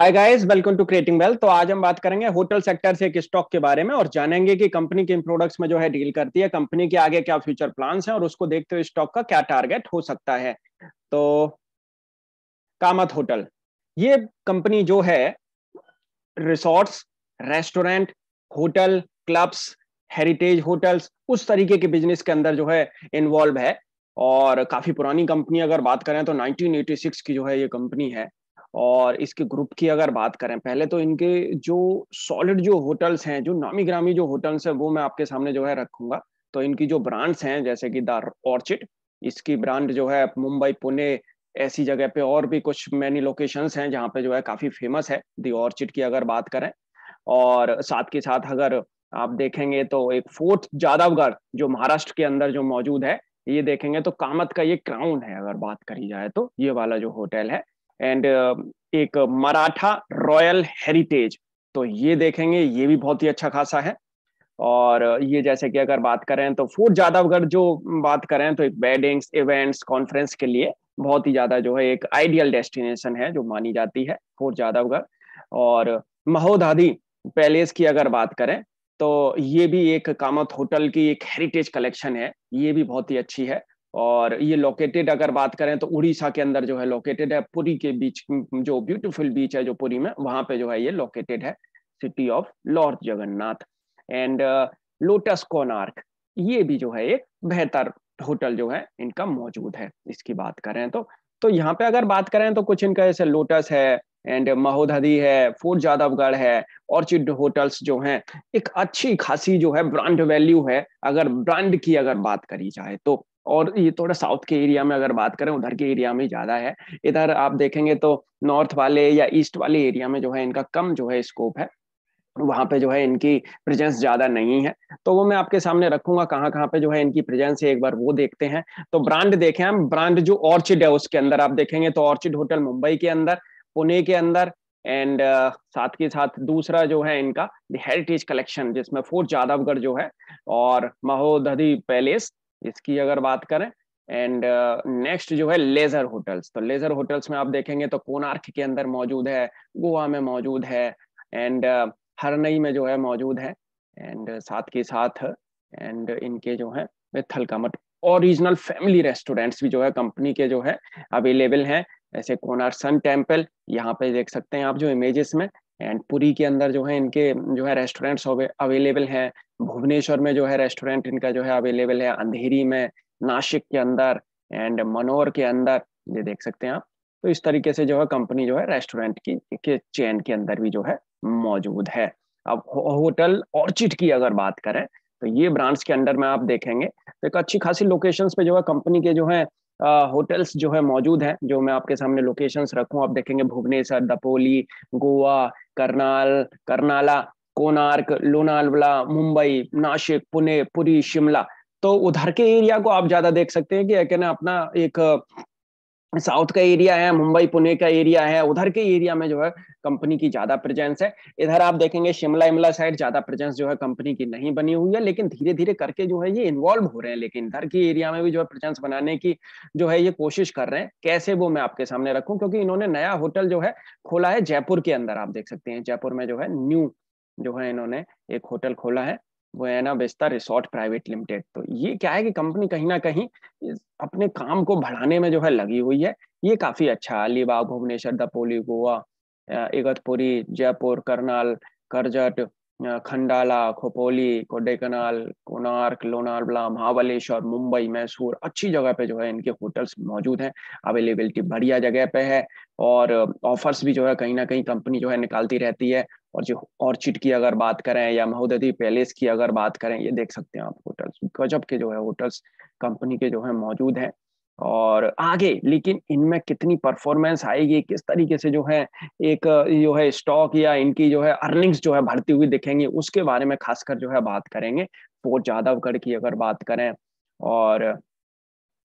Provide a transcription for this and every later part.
hi guys welcome to creating wealth तो आज हम बात करेंगे होटल सेक्टर से एक स्टॉक के बारे में और जानेंगे कि कंपनी किन प्रोडक्ट्स में जो है डील करती है कंपनी के आगे क्या फ्यूचर प्लान्स हैं और उसको देखते हुए स्टॉक का क्या टारगेट हो सकता है तो कामत होटल ये कंपनी जो है resorts restaurant hotel clubs heritage hotels उस तरीके के बिजनेस के अंदर जो है इन्वॉल्व है और काफी पुरानी कंपनी अगर बात करें तो 1986 की जो है ये कंपनी है और इसके ग्रुप की अगर बात करें पहले तो इनके जो सॉलिड जो होटल्स हैं जो नामी ग्रामी जो होटल्स हैं वो मैं आपके सामने जो है रखूंगा तो इनकी जो ब्रांड्स हैं जैसे कि द ऑर्चिड इसकी ब्रांड जो है मुंबई पुणे ऐसी जगह पे और भी कुछ मैनी लोकेशंस हैं जहाँ पे जो है काफ़ी फेमस है दी ऑर्चिड की अगर बात करें और साथ के साथ अगर आप देखेंगे तो एक फोर्थ जादवगढ़ जो महाराष्ट्र के अंदर जो मौजूद है ये देखेंगे तो कामत का ये क्राउन है अगर बात करी जाए तो ये वाला जो होटल है एंड um, एक मराठा रॉयल हेरिटेज तो ये देखेंगे ये भी बहुत ही अच्छा खासा है और ये जैसे कि अगर बात करें तो फोर्ट जादवगढ़ जो बात करें तो एक वेडिंग्स इवेंट्स कॉन्फ्रेंस के लिए बहुत ही ज्यादा जो है एक आइडियल डेस्टिनेशन है जो मानी जाती है फोर्ट जादवगढ़ और महोदादी पैलेस की अगर बात करें तो ये भी एक कामत होटल की एक हेरिटेज कलेक्शन है ये भी बहुत ही अच्छी है और ये लोकेटेड अगर बात करें तो उड़ीसा के अंदर जो है लोकेटेड है पुरी के बीच जो ब्यूटीफुल बीच है जो पुरी में वहां पे जो है ये लोकेटेड है city of Lord Jagannath and lotus Konark ये भी जो है एक बेहतर होटल जो है इनका मौजूद है इसकी बात करें तो तो यहाँ पे अगर बात करें तो कुछ इनका जैसे लोटस है एंड महोदधी है फोर्ट जादवगढ़ है ऑर्चिड होटल्स जो हैं एक अच्छी खासी जो है ब्रांड वैल्यू है अगर ब्रांड की अगर बात करी जाए तो और ये थोड़ा साउथ के एरिया में अगर बात करें उधर के एरिया में ज़्यादा है इधर आप देखेंगे तो नॉर्थ वाले या ईस्ट वाले एरिया में जो है इनका कम जो है स्कोप है वहाँ पे जो है इनकी प्रेजेंस ज़्यादा नहीं है तो वो मैं आपके सामने रखूंगा कहाँ कहाँ पे जो है इनकी प्रेजेंस है एक बार वो देखते हैं तो ब्रांड देखें हम ब्रांड जो ऑर्चिड है उसके अंदर आप देखेंगे तो ऑर्चिड होटल मुंबई के अंदर पुणे के अंदर एंड uh, साथ के साथ दूसरा जो है इनका द हेरिटेज कलेक्शन जिसमें फोर्ट जादवगढ़ जो है और महोदधि पैलेस इसकी अगर बात करें एंड नेक्स्ट uh, जो है लेजर होटल्स तो लेजर होटल्स में आप देखेंगे तो कोनार्क के अंदर मौजूद है गोवा में मौजूद है एंड uh, हरनई में जो है मौजूद है एंड uh, साथ के साथ एंड इनके जो है थलकामट ओरिजिनल फैमिली रेस्टोरेंट्स भी जो है कंपनी के जो है अवेलेबल हैं ऐसे कोनार सन टेम्पल यहाँ पे देख सकते हैं आप जो इमेजेस में एंड पुरी के अंदर जो है इनके जो है रेस्टोरेंट्स अवेलेबल हैं भुवनेश्वर में जो है रेस्टोरेंट इनका जो है अवेलेबल है अंधेरी में नासिक के अंदर एंड मनोर के अंदर ये देख सकते हैं आप तो इस तरीके से जो है कंपनी जो है रेस्टोरेंट की के चेन के अंदर भी जो है मौजूद है अब होटल ऑर्चिड की अगर बात करें तो ये ब्रांड्स के अंडर में आप देखेंगे तो एक अच्छी खासी लोकेशंस पे जो है कंपनी के जो है होटल्स जो है मौजूद हैं जो मैं आपके सामने लोकेशंस रखूं आप देखेंगे भुवनेश्वर दपोली गोवा करनाल करनाला कोनार्क लोनावला मुंबई नासिक पुणे पुरी शिमला तो उधर के एरिया को आप ज्यादा देख सकते हैं कि है ना अपना एक साउथ का एरिया है मुंबई पुणे का एरिया है उधर के एरिया में जो है कंपनी की ज्यादा प्रेजेंस है इधर आप देखेंगे शिमला इमला साइड ज्यादा प्रेजेंस जो है कंपनी की नहीं बनी हुई है लेकिन धीरे धीरे करके जो है ये इन्वॉल्व हो रहे हैं लेकिन इधर के एरिया में भी जो है प्रेजेंस बनाने की जो है ये कोशिश कर रहे हैं कैसे वो मैं आपके सामने रखू क्योंकि इन्होंने नया होटल जो है खोला है जयपुर के अंदर आप देख सकते हैं जयपुर में जो है न्यू जो है इन्होंने एक होटल खोला है वो है ना बेस्ता रिसोर्ट प्राइवेट लिमिटेड तो ये क्या है कि कंपनी कहीं ना कहीं अपने काम को बढ़ाने में जो है लगी हुई है ये काफी अच्छा अलीबाग भुवनेश्वर दपोली गोवा इगतपुरी जयपुर करनाल करजट खंडाला खोपोली कोडेकनाल कोनार्क लोनावला महाबलेश्वर मुंबई मैसूर अच्छी जगह पे जो है इनके होटल्स मौजूद हैं अवेलेबिलिटी बढ़िया जगह पे है और ऑफर्स भी जो है कहीं ना कहीं कंपनी जो है निकालती रहती है और जो ऑर्चिड की अगर बात करें या महोदधी पैलेस की अगर बात करें ये देख सकते हैं आप होटल्स गजब के जो है होटल्स कंपनी के जो है मौजूद हैं और आगे लेकिन इनमें कितनी परफॉर्मेंस आएगी किस तरीके से जो है एक जो है स्टॉक या इनकी जो है अर्निंग्स जो है भरती हुई दिखेंगी उसके बारे में खासकर जो है बात करेंगे फोर्ट जादवगढ़ की अगर बात करें और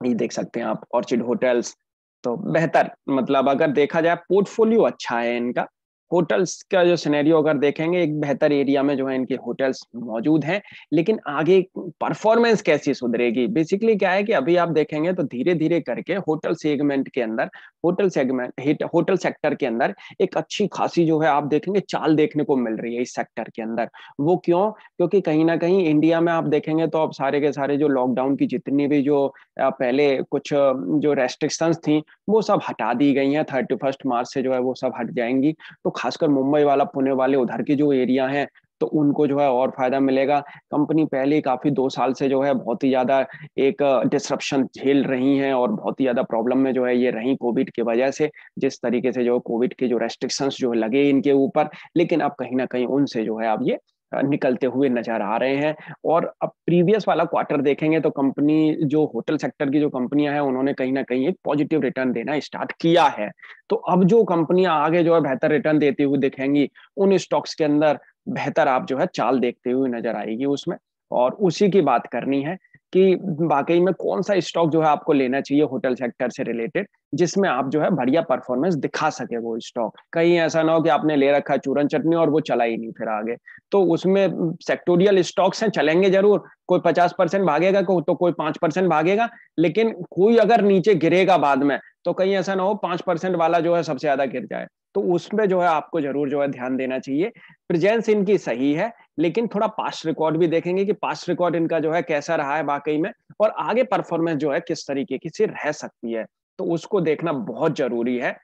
ये देख सकते हैं आप ऑर्चिड होटल्स तो बेहतर मतलब अगर देखा जाए पोर्टफोलियो अच्छा है इनका होटल्स का जो सिनेरियो अगर देखेंगे एक बेहतर एरिया में जो है इनके होटल्स मौजूद हैं लेकिन आगे परफॉर्मेंस कैसी सुधरेगी बेसिकली क्या है कि अभी आप देखेंगे तो धीरे धीरे करके होटल सेगमेंट के अंदर होटल सेगमेंट होटल सेक्टर के अंदर एक अच्छी खासी जो है आप देखेंगे चाल देखने को मिल रही है इस सेक्टर के अंदर वो क्यों क्योंकि कहीं ना कहीं इंडिया में आप देखेंगे तो अब सारे के सारे जो लॉकडाउन की जितनी भी जो पहले कुछ जो रेस्ट्रिक्शंस थी वो सब हटा दी गई हैं थर्टी मार्च से जो है वो सब हट जाएंगी तो खासकर मुंबई वाला पुणे वाले उधर के जो एरिया है तो उनको जो है और फायदा मिलेगा कंपनी पहले काफी दो साल से जो है बहुत ही ज्यादा एक डिस्ट्रप्शन झेल रही है और बहुत ही ज्यादा प्रॉब्लम में जो है ये रही कोविड की वजह से जिस तरीके से जो कोविड के जो रेस्ट्रिक्शंस जो लगे इनके ऊपर लेकिन अब कहीं ना कहीं उनसे जो है अब ये निकलते हुए नजर आ रहे हैं और अब प्रीवियस वाला क्वार्टर देखेंगे तो कंपनी जो होटल सेक्टर की जो कंपनियां हैं उन्होंने कहीं ना कहीं एक पॉजिटिव रिटर्न देना स्टार्ट किया है तो अब जो कंपनियां आगे जो है बेहतर रिटर्न देती हुई दिखेंगी उन स्टॉक्स के अंदर बेहतर आप जो है चाल देखते हुए नजर आएगी उसमें और उसी की बात करनी है कि वाकई में कौन सा स्टॉक जो है आपको लेना चाहिए होटल सेक्टर से रिलेटेड जिसमें आप जो है बढ़िया परफॉर्मेंस दिखा सके वो स्टॉक कहीं ऐसा ना हो कि आपने ले रखा चूरन चटनी और वो चला ही नहीं फिर आगे तो उसमें सेक्टोरियल स्टॉक्स हैं चलेंगे जरूर कोई पचास परसेंट भागेगा को, तो कोई पांच परसेंट भागेगा लेकिन कोई अगर नीचे गिरेगा बाद में तो कहीं ऐसा ना हो पांच परसेंट वाला जो है सबसे ज्यादा गिर जाए तो उसमें जो है आपको जरूर जो है ध्यान देना चाहिए प्रेजेंस इनकी सही है लेकिन थोड़ा पास्ट रिकॉर्ड भी देखेंगे कि पास्ट रिकॉर्ड इनका जो है कैसा रहा है वाकई में और आगे परफॉर्मेंस जो है किस तरीके की से रह सकती है तो उसको देखना बहुत जरूरी है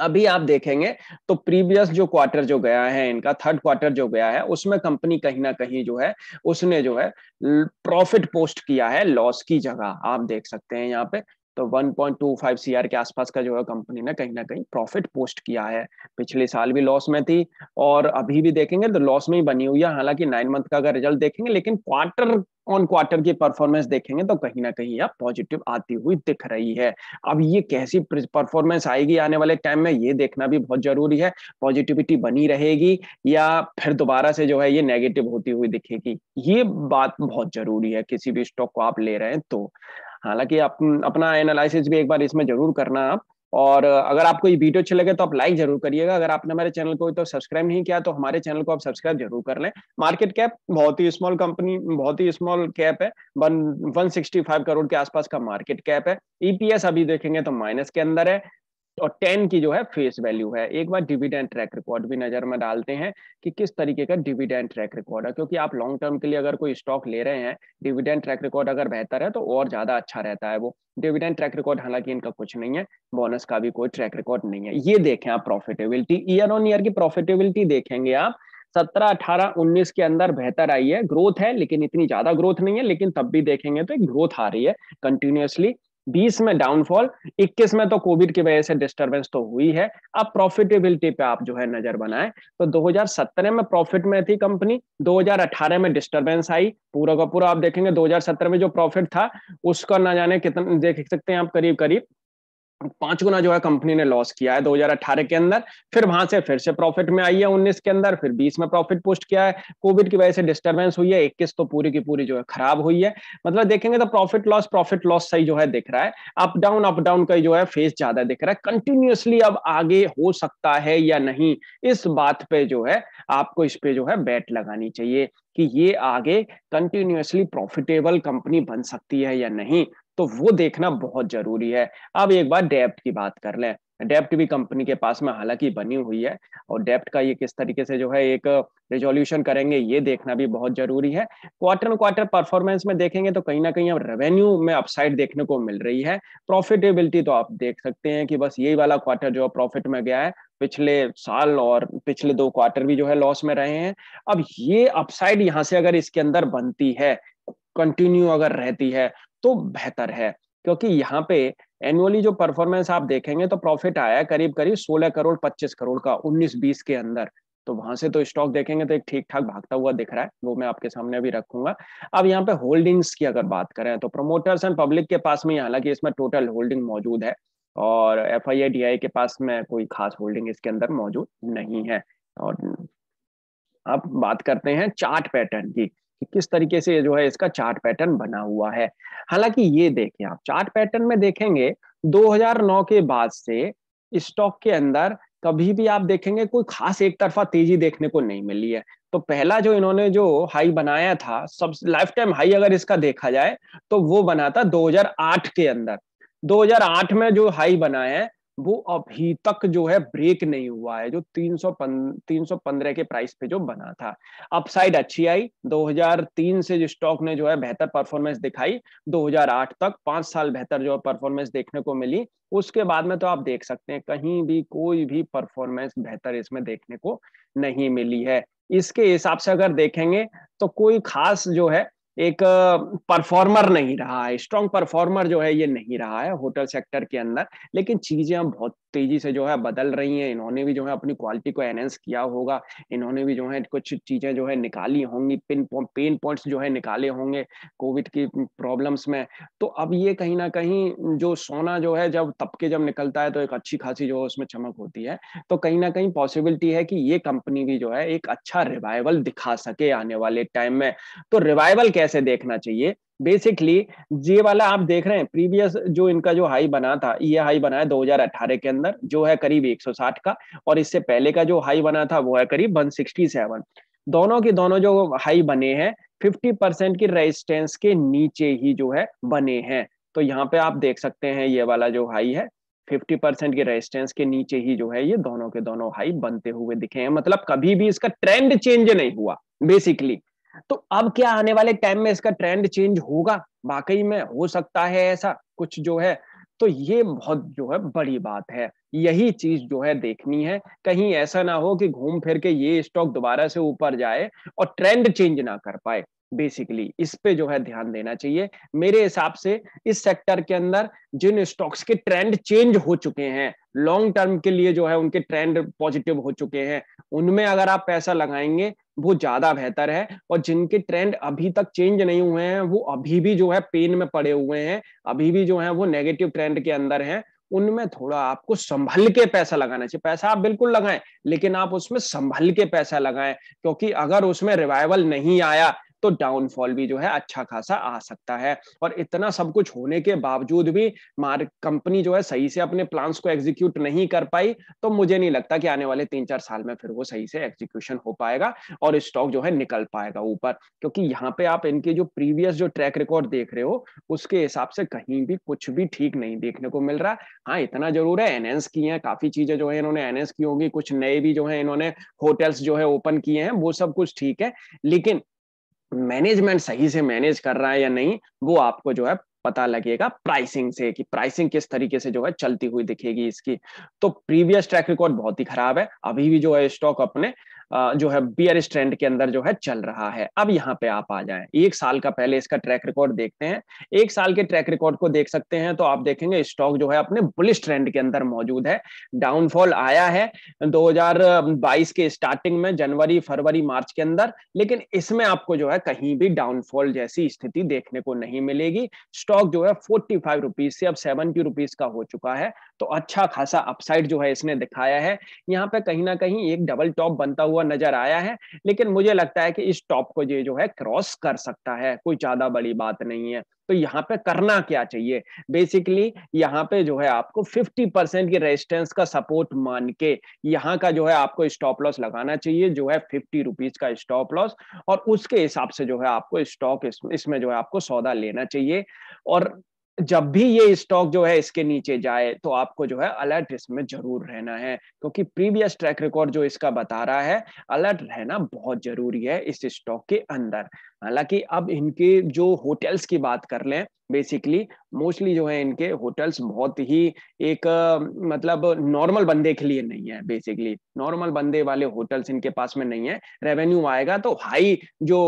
अभी आप देखेंगे तो प्रीवियस जो क्वार्टर जो गया है इनका थर्ड क्वार्टर जो गया है उसमें कंपनी कहीं ना कहीं जो है उसने जो है प्रॉफिट पोस्ट किया है लॉस की जगह आप देख सकते हैं यहाँ पे तो 1.25 सीआर के आसपास का जो है कंपनी ने कहीं ना कहीं प्रॉफिट पोस्ट किया है पिछले साल भी लॉस में थी और अभी भी देखेंगे तो लॉस में ही बनी हुई है हालांकि नाइन मंथ का अगर रिजल्ट देखेंगे लेकिन क्वार्टर ऑन क्वार्टर की परफॉर्मेंस देखेंगे तो कहीं ना कहीं यह पॉजिटिव आती हुई दिख रही है अब ये कैसी परफॉर्मेंस आएगी आने वाले टाइम में ये देखना भी बहुत जरूरी है पॉजिटिविटी बनी रहेगी या फिर दोबारा से जो है ये नेगेटिव होती हुई दिखेगी ये बात बहुत जरूरी है किसी भी स्टॉक को आप ले रहे हैं तो हालांकि आप अपना एनालिसिस भी एक बार इसमें जरूर करना आप और अगर आपको ये वीडियो अच्छे लगे तो आप लाइक जरूर करिएगा अगर आपने हमारे चैनल को तो सब्सक्राइब नहीं किया तो हमारे चैनल को आप सब्सक्राइब जरूर कर लें मार्केट कैप बहुत ही स्मॉल कंपनी बहुत ही स्मॉल कैप है one one sixty five crore के आसपास का मार्केट कैप है ईपीएस e अभी देखेंगे तो माइनस के अंदर है और टेन की जो है फेस वैल्यू है एक बार डिविडेंड ट्रैक रिकॉर्ड भी नजर में डालते हैं कि किस तरीके का डिविडेंड ट्रैक रिकॉर्ड है क्योंकि आप लॉन्ग टर्म के लिए अगर कोई स्टॉक ले रहे हैं डिविडेंड ट्रैक रिकॉर्ड अगर बेहतर है तो और ज्यादा अच्छा रहता है वो डिविडेंड ट्रैक रिकॉर्ड हालांकि इनका कुछ नहीं है बोनस का भी कोई ट्रैक रिकॉर्ड नहीं है ये देखें आप प्रॉफिटेबिलिटी ईयर ऑन ईयर की प्रॉफिटेबिलिटी देखेंगे आप सत्रह अठारह उन्नीस के अंदर बेहतर आई है ग्रोथ है लेकिन इतनी ज्यादा ग्रोथ नहीं है लेकिन तब भी देखेंगे तो एक ग्रोथ आ रही है कंटिन्यूसली बीस में डाउनफॉल इक्कीस में तो कोविड की वजह से डिस्टरबेंस तो हुई है अब प्रॉफिटेबिलिटी पे आप जो है नजर बनाए तो 2017 में प्रॉफिट में थी कंपनी 2018 में डिस्टरबेंस आई पूरा का पूरा आप देखेंगे 2017 में जो प्रॉफिट था उसका ना जाने कितना देख सकते हैं आप करीब करीब पांच गुना जो है कंपनी ने लॉस किया है 2018 के अंदर फिर वहां से फिर से प्रॉफिट में आई है 19 के अंदर फिर 20 में प्रॉफिट पोस्ट किया है कोविड की वजह से डिस्टरबेंस हुई है 21 तो पूरी की पूरी जो है खराब हुई है मतलब देखेंगे तो प्रॉफिट लॉस प्रॉफिट लॉस सही जो है दिख रहा है अप डाउन अप डाउन का जो है फेस ज्यादा दिख रहा है कंटिन्यूसली अब आगे हो सकता है या नहीं इस बात पे जो है आपको इस पे जो है बैट लगानी चाहिए कि ये आगे कंटिन्यूसली प्रॉफिटेबल कंपनी बन सकती है या नहीं तो वो देखना बहुत जरूरी है अब एक बार डेप्ट की बात कर लें डेप्ट भी कंपनी के पास में हालांकि बनी हुई है और डेप्ट का ये किस तरीके से जो है एक रेजोल्यूशन करेंगे ये देखना भी बहुत जरूरी है क्वार्टर क्वार्टर परफॉर्मेंस में देखेंगे तो कहीं ना कहीं अब रेवेन्यू में अपसाइड देखने को मिल रही है प्रॉफिटेबिलिटी तो आप देख सकते हैं कि बस यही वाला क्वार्टर जो है प्रॉफिट में गया है पिछले साल और पिछले दो क्वार्टर भी जो है लॉस में रहे हैं अब ये अपसाइड यहाँ से अगर इसके अंदर बनती है कंटिन्यू अगर रहती है तो बेहतर है क्योंकि यहाँ पे एनुअली जो परफॉर्मेंस आप देखेंगे तो प्रॉफिट आया करीब करीब 16 करोड़ 25 करोड़ का 19-20 के अंदर तो वहां से तो स्टॉक देखेंगे तो एक ठीक ठाक भागता हुआ दिख रहा है वो मैं आपके सामने अभी रखूंगा अब यहाँ पे होल्डिंग्स की अगर बात करें तो प्रोमोटर्स एंड पब्लिक के पास में हालांकि इसमें टोटल होल्डिंग मौजूद है और एफ आई के पास में कोई खास होल्डिंग इसके अंदर मौजूद नहीं है और अब बात करते हैं चार्ट पैटर्न की कि किस तरीके से जो है इसका चार्ट पैटर्न बना हुआ है हालांकि ये देखें आप चार्ट पैटर्न में देखेंगे 2009 के बाद से स्टॉक के अंदर कभी भी आप देखेंगे कोई खास एक तरफा तेजी देखने को नहीं मिली है तो पहला जो इन्होंने जो हाई बनाया था सब लाइफ टाइम हाई अगर इसका देखा जाए तो वो बना था 2008 के अंदर 2008 में जो हाई बनाया है वो अभी तक जो है ब्रेक नहीं हुआ है जो तीन सौ पंद्रह के प्राइस पे जो बना था अपसाइड अच्छी आई 2003 से जो स्टॉक ने जो है बेहतर परफॉर्मेंस दिखाई 2008 तक पांच साल बेहतर जो परफॉर्मेंस देखने को मिली उसके बाद में तो आप देख सकते हैं कहीं भी कोई भी परफॉर्मेंस बेहतर इसमें देखने को नहीं मिली है इसके हिसाब से अगर देखेंगे तो कोई खास जो है एक परफॉर्मर नहीं रहा है स्ट्रॉन्ग परफॉर्मर जो है ये नहीं रहा है होटल सेक्टर के अंदर लेकिन चीजें अब बहुत तेजी से जो है बदल रही हैं इन्होंने भी जो है अपनी क्वालिटी को एनहेंस किया होगा इन्होंने भी जो है कुछ चीज़ें जो है निकाली होंगी पिन पेन पॉइंट्स जो है निकाले होंगे कोविड की प्रॉब्लम्स में तो अब ये कहीं ना कहीं जो सोना जो है जब तबके जब निकलता है तो एक अच्छी खासी जो है उसमें चमक होती है तो कहीं ना कहीं पॉसिबिलिटी है कि ये कंपनी भी जो है एक अच्छा रिवाइवल दिखा सके आने वाले टाइम में तो रिवाइवल कैसे देखना चाहिए बेसिकली ये वाला आप देख रहे हैं प्रीवियस जो इनका जो हाई बना था ये हाई बना है 2018 के अंदर जो है करीब 160 का और इससे पहले का जो हाई बना था वो है करीब 167 दोनों के दोनों जो हाई बने हैं 50 परसेंट की रेजिस्टेंस के नीचे ही जो है बने हैं तो यहाँ पे आप देख सकते हैं ये वाला जो हाई है 50 परसेंट के रेजिस्टेंस के नीचे ही जो है ये दोनों के दोनों हाई बनते हुए दिखे हैं मतलब कभी भी इसका ट्रेंड चेंज नहीं हुआ बेसिकली तो अब क्या आने वाले टाइम में इसका ट्रेंड चेंज होगा वाकई में हो सकता है ऐसा कुछ जो है तो ये बहुत जो है बड़ी बात है यही चीज जो है देखनी है कहीं ऐसा ना हो कि घूम फिर के ये स्टॉक दोबारा से ऊपर जाए और ट्रेंड चेंज ना कर पाए बेसिकली इस पे जो है ध्यान देना चाहिए मेरे हिसाब से इस सेक्टर के अंदर जिन स्टॉक्स के ट्रेंड चेंज हो चुके हैं लॉन्ग टर्म के लिए जो है उनके ट्रेंड पॉजिटिव हो चुके हैं उनमें अगर आप पैसा लगाएंगे वो ज्यादा बेहतर है और जिनके ट्रेंड अभी तक चेंज नहीं हुए हैं वो अभी भी जो है पेन में पड़े हुए हैं अभी भी जो है वो नेगेटिव ट्रेंड के अंदर हैं उनमें थोड़ा आपको संभल के पैसा लगाना चाहिए पैसा आप बिल्कुल लगाएं लेकिन आप उसमें संभल के पैसा लगाएं क्योंकि अगर उसमें रिवाइवल नहीं आया तो डाउनफॉल भी जो है अच्छा खासा आ सकता है और इतना सब कुछ होने के बावजूद भी मार्क कंपनी जो है सही से अपने प्लान्स को एग्जीक्यूट नहीं कर पाई तो मुझे नहीं लगता कि आने वाले तीन चार साल में फिर वो सही से एग्जीक्यूशन हो पाएगा और स्टॉक जो है निकल पाएगा ऊपर क्योंकि यहाँ पे आप इनके जो प्रीवियस जो ट्रैक रिकॉर्ड देख रहे हो उसके हिसाब से कहीं भी कुछ भी ठीक नहीं देखने को मिल रहा हाँ इतना जरूर है एनहेंस की है काफी चीजें जो है इन्होंने एनहेंस की होगी कुछ नए भी जो है इन्होंने होटल्स जो है ओपन किए हैं वो सब कुछ ठीक है लेकिन मैनेजमेंट सही से मैनेज कर रहा है या नहीं वो आपको जो है पता लगेगा प्राइसिंग से कि प्राइसिंग किस तरीके से जो है चलती हुई दिखेगी इसकी तो प्रीवियस ट्रैक रिकॉर्ड बहुत ही खराब है अभी भी जो है स्टॉक अपने जो है बियर ट्रेंड के अंदर जो है चल रहा है अब यहाँ पे आप आ जाए एक साल का पहले इसका ट्रैक रिकॉर्ड देखते हैं एक साल के ट्रैक रिकॉर्ड को देख सकते हैं तो आप देखेंगे स्टॉक जो है अपने बुलिश ट्रेंड के अंदर मौजूद है डाउनफॉल आया है 2022 के स्टार्टिंग में जनवरी फरवरी मार्च के अंदर लेकिन इसमें आपको जो है कहीं भी डाउनफॉल जैसी स्थिति देखने को नहीं मिलेगी स्टॉक जो है फोर्टी फाइव रुपीज से अब सेवनटी रुपीज का हो चुका है तो अच्छा खासा अपसाइड जो है इसने दिखाया है यहाँ पे कहीं ना कहीं एक डबल टॉप बनता हुआ हुआ नजर आया है लेकिन मुझे लगता है कि इस टॉप को ये जो है क्रॉस कर सकता है कोई ज्यादा बड़ी बात नहीं है तो यहाँ पे करना क्या चाहिए बेसिकली यहाँ पे जो है आपको 50 परसेंट की रेजिस्टेंस का सपोर्ट मान के यहाँ का जो है आपको स्टॉप लॉस लगाना चाहिए जो है फिफ्टी रुपीज का स्टॉप लॉस और उसके हिसाब से जो है आपको स्टॉक इसमें जो है आपको सौदा लेना चाहिए और जब भी ये स्टॉक जो है इसके नीचे जाए तो आपको जो है अलर्ट इसमें जरूर रहना है क्योंकि प्रीवियस ट्रैक रिकॉर्ड जो इसका बता रहा है अलर्ट रहना बहुत जरूरी है इस स्टॉक के अंदर हालांकि अब इनके जो होटल्स की बात कर लें बेसिकली मोस्टली जो है इनके होटल्स बहुत ही एक मतलब नॉर्मल बंदे के लिए नहीं है बेसिकली नॉर्मल बंदे वाले होटल्स इनके पास में नहीं है रेवेन्यू आएगा तो हाई जो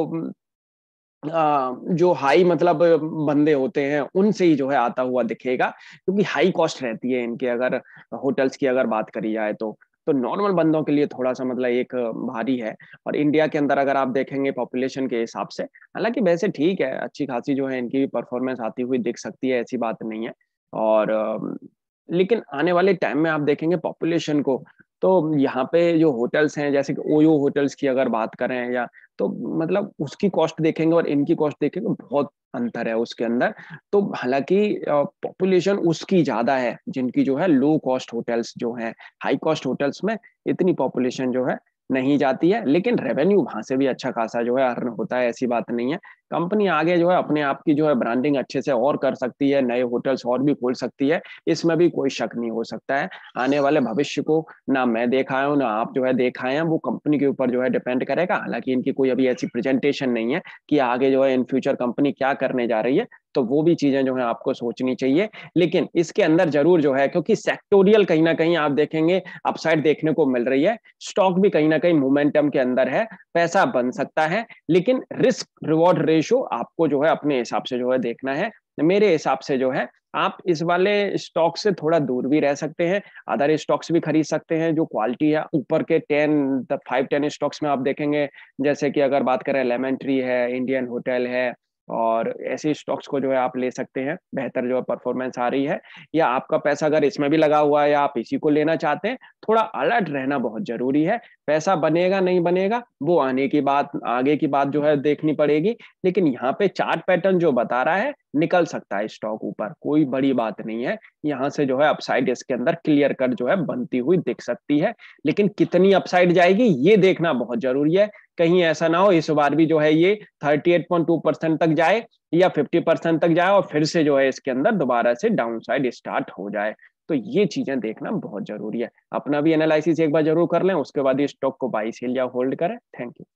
जो हाई मतलब बंदे होते हैं उनसे ही जो है आता हुआ दिखेगा क्योंकि हाई कॉस्ट रहती है इनके अगर होटल्स की अगर बात करी जाए तो तो नॉर्मल बंदों के लिए थोड़ा सा मतलब एक भारी है और इंडिया के अंदर अगर आप देखेंगे पॉपुलेशन के हिसाब से हालांकि वैसे ठीक है अच्छी खासी जो है इनकी भी परफॉर्मेंस आती हुई दिख सकती है ऐसी बात नहीं है और लेकिन आने वाले टाइम में आप देखेंगे पॉपुलेशन को तो यहाँ पे जो होटल्स हैं जैसे कि ओयो होटल्स की अगर बात करें या तो मतलब उसकी कॉस्ट देखेंगे और इनकी कॉस्ट देखेंगे बहुत अंतर है उसके अंदर तो हालांकि पॉपुलेशन उसकी ज्यादा है जिनकी जो है लो कॉस्ट होटल्स जो हैं हाई कॉस्ट होटल्स में इतनी पॉपुलेशन जो है नहीं जाती है लेकिन रेवेन्यू वहां से भी अच्छा खासा जो है अर्न होता है ऐसी बात नहीं है कंपनी आगे जो है अपने आप की जो है ब्रांडिंग अच्छे से और कर सकती है नए होटल्स और भी खोल सकती है इसमें भी कोई शक नहीं हो सकता है आने वाले भविष्य को ना मैं देखा हूँ ना आप जो है देखा है वो कंपनी के ऊपर जो है डिपेंड करेगा हालांकि इनकी कोई अभी ऐसी प्रेजेंटेशन नहीं है कि आगे जो है इन फ्यूचर कंपनी क्या करने जा रही है तो वो भी चीजें जो है आपको सोचनी चाहिए लेकिन इसके अंदर जरूर जो है क्योंकि सेक्टोरियल कहीं ना कहीं आप देखेंगे अपसाइड देखने को मिल रही है स्टॉक भी कहीं ना कहीं मोमेंटम के अंदर है पैसा बन सकता है लेकिन रिस्क रिवॉर्ड रेश रेशो आपको जो है अपने हिसाब से जो है देखना है मेरे हिसाब से जो है आप इस वाले स्टॉक से थोड़ा दूर भी रह सकते हैं अदर स्टॉक्स भी खरीद सकते हैं जो क्वालिटी है ऊपर के टेन फाइव टेन स्टॉक्स में आप देखेंगे जैसे कि अगर बात करें लेमन ट्री है इंडियन होटल है और ऐसे स्टॉक्स को जो है आप ले सकते हैं बेहतर जो परफॉर्मेंस आ रही है या आपका पैसा अगर इसमें भी लगा हुआ है या आप इसी को लेना चाहते हैं थोड़ा अलर्ट रहना बहुत जरूरी है पैसा बनेगा नहीं बनेगा वो आने की बात आगे की बात जो है देखनी पड़ेगी लेकिन यहाँ पे चार्ट पैटर्न जो बता रहा है निकल सकता है स्टॉक ऊपर कोई बड़ी बात नहीं है यहाँ से जो है अपसाइड इसके अंदर क्लियर कट जो है बनती हुई दिख सकती है लेकिन कितनी अपसाइड जाएगी ये देखना बहुत जरूरी है कहीं ऐसा ना हो इस बार भी जो है ये 38.2 परसेंट तक जाए या 50 परसेंट तक जाए और फिर से जो है इसके अंदर दोबारा से डाउन साइड स्टार्ट हो जाए तो ये चीजें देखना बहुत जरूरी है अपना भी एनालिसिस एक बार जरूर कर लें उसके बाद स्टॉक को बाई सेल या होल्ड करें थैंक यू